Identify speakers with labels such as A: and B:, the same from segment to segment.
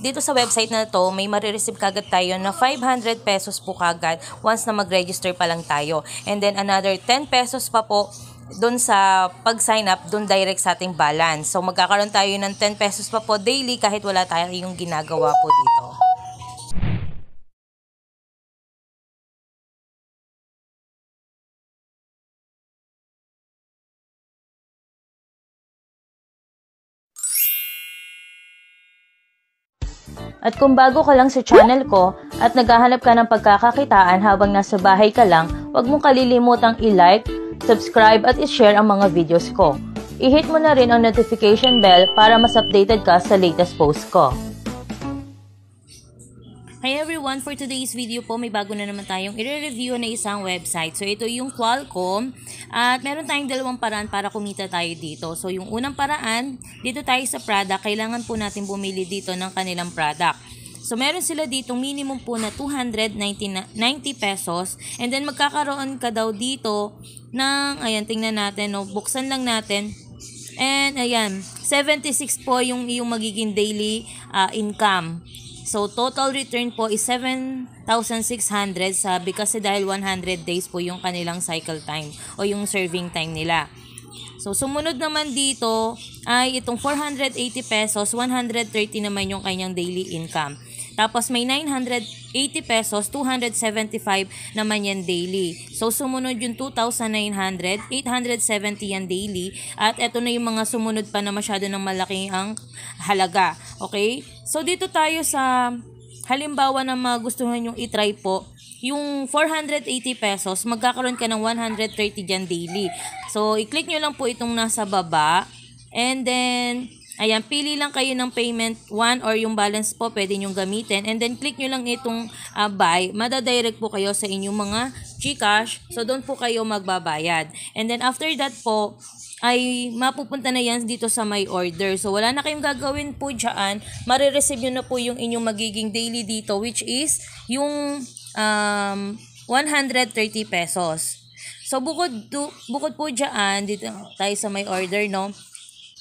A: dito sa website na to, may marireceive kagad tayo na 500 pesos po kagad once na mag-register pa lang tayo. And then another 10 pesos pa po doon sa pag-sign up, doon direct sa ating balance. So, magkakaroon tayo ng 10 pesos pa po daily kahit wala tayong ginagawa po dito. At kung bago ka lang sa channel ko at naghahanap ka ng pagkakakitaan habang nasa bahay ka lang, huwag mong kalilimutang i-like, subscribe at i-share ang mga videos ko. I-hit mo na rin ang notification bell para mas updated ka sa latest post ko. Hi everyone, for today's video po, may bago na naman tayong i-review na isang website. So ito yung Qualcomm at meron tayong dalawang paraan para kumita tayo dito. So yung unang paraan, dito tayo sa product, kailangan po natin bumili dito ng kanilang product. So, meron sila dito minimum po na 290 pesos. And then, magkakaroon ka daw dito ng, ayan, tingnan natin, no? buksan lang natin. And, ayan, 76 po yung yung magiging daily uh, income. So, total return po is 7,600 sabi kasi dahil 100 days po yung kanilang cycle time o yung serving time nila. So, sumunod naman dito ay itong 480 pesos, 130 naman yung kanyang daily income. Tapos may 980 pesos, 275 naman yan daily. So sumunod yung 2,900, 870 yan daily. At eto na yung mga sumunod pa na masyado ng malaki ang halaga. Okay? So dito tayo sa halimbawa na magustuhan yung itry po, yung 480 pesos, magkakaroon ka ng 130 dyan daily. So, i-click nyo lang po itong nasa baba. And then, Ayan, pili lang kayo ng payment 1 or yung balance po pwede nyong gamitin. And then click nyo lang itong uh, buy. Madadirect po kayo sa inyong mga GCash. So doon po kayo magbabayad. And then after that po, ay mapupunta na yan dito sa my order. So, wala na kayong gagawin po dyan. Marireceive nyo na po yung inyong magiging daily dito, which is yung um, 130 pesos. So, bukod, do, bukod po dyan, dito tayo sa my order, no?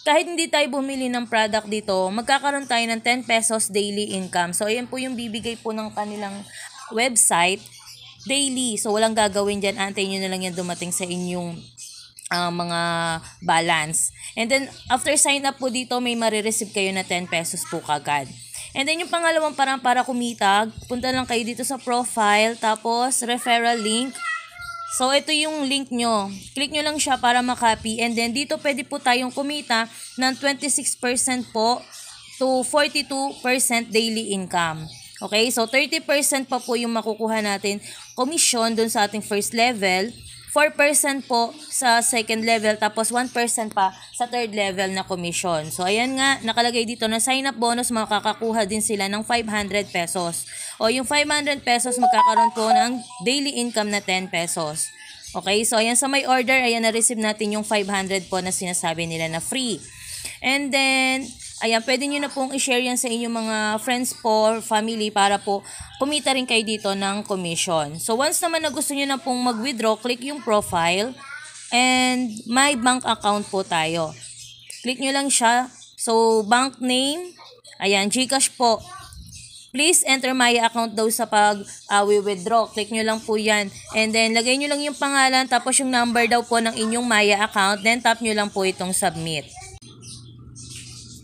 A: kahit hindi tayo bumili ng product dito, magkakaroon tayo ng 10 pesos daily income. So, ayan po yung bibigay po ng kanilang website daily. So, walang gagawin dyan. Antay nyo na lang yan dumating sa inyong uh, mga balance. And then, after sign up po dito, may marireceive kayo na 10 pesos po kagad. And then yung pangalawang parang para kumita, punta lang kayo dito sa profile, tapos referral link, So, ito yung link nyo. Click nyo lang siya para makopy. And then, dito pwede po tayong kumita ng 26% po to 42% daily income. Okay? So, 30% pa po yung makukuha natin commission dun sa ating first level. 4% po sa second level tapos 1% pa sa third level na commission. So ayan nga, nakalagay dito na sign up bonus makakakuha din sila ng 500 pesos. O yung 500 pesos magkakaroon po ng daily income na 10 pesos. Okay, so ayan sa my order, ayan na-receive natin yung 500 po na sinasabi nila na free. And then, Ayan, pwede nyo na pong i-share yan sa inyong mga friends po family para po kumita rin kayo dito ng commission. So, once naman na gusto nyo na pong mag-withdraw, click yung profile and my bank account po tayo. Click nyo lang siya. So, bank name, ayan, Gcash po. Please enter my account daw sa pag uh, we withdraw. Click nyo lang po yan. And then, lagay nyo lang yung pangalan, tapos yung number daw po ng inyong Maya account. Then, tap nyo lang po itong submit.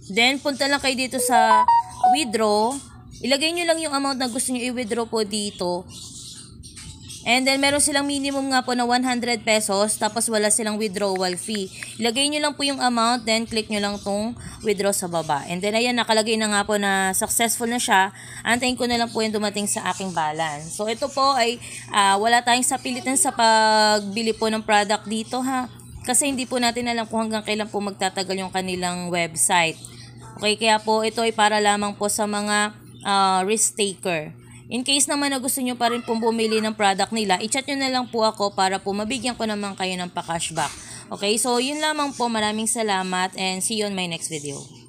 A: Then, punta lang kayo dito sa withdraw. Ilagay nyo lang yung amount na gusto nyo i-withdraw po dito. And then, meron silang minimum nga po na 100 pesos, tapos wala silang withdrawal fee. Ilagay nyo lang po yung amount, then click nyo lang tong withdraw sa baba. And then, ayan, nakalagay na nga po na successful na siya. Antayin ko na lang po yung dumating sa aking balance. So, ito po ay uh, wala tayong sapilitan sa pagbili po ng product dito ha. Kasi hindi po natin alam kung hanggang kailan po magtatagal yung kanilang website. Okay, kaya po ito ay para lamang po sa mga uh, risk taker. In case naman na gusto nyo pa rin pong bumili ng product nila, i-chat nyo na lang po ako para po mabigyan ko naman kayo ng pa-cashback. Okay, so yun lamang po. Maraming salamat and see you on my next video.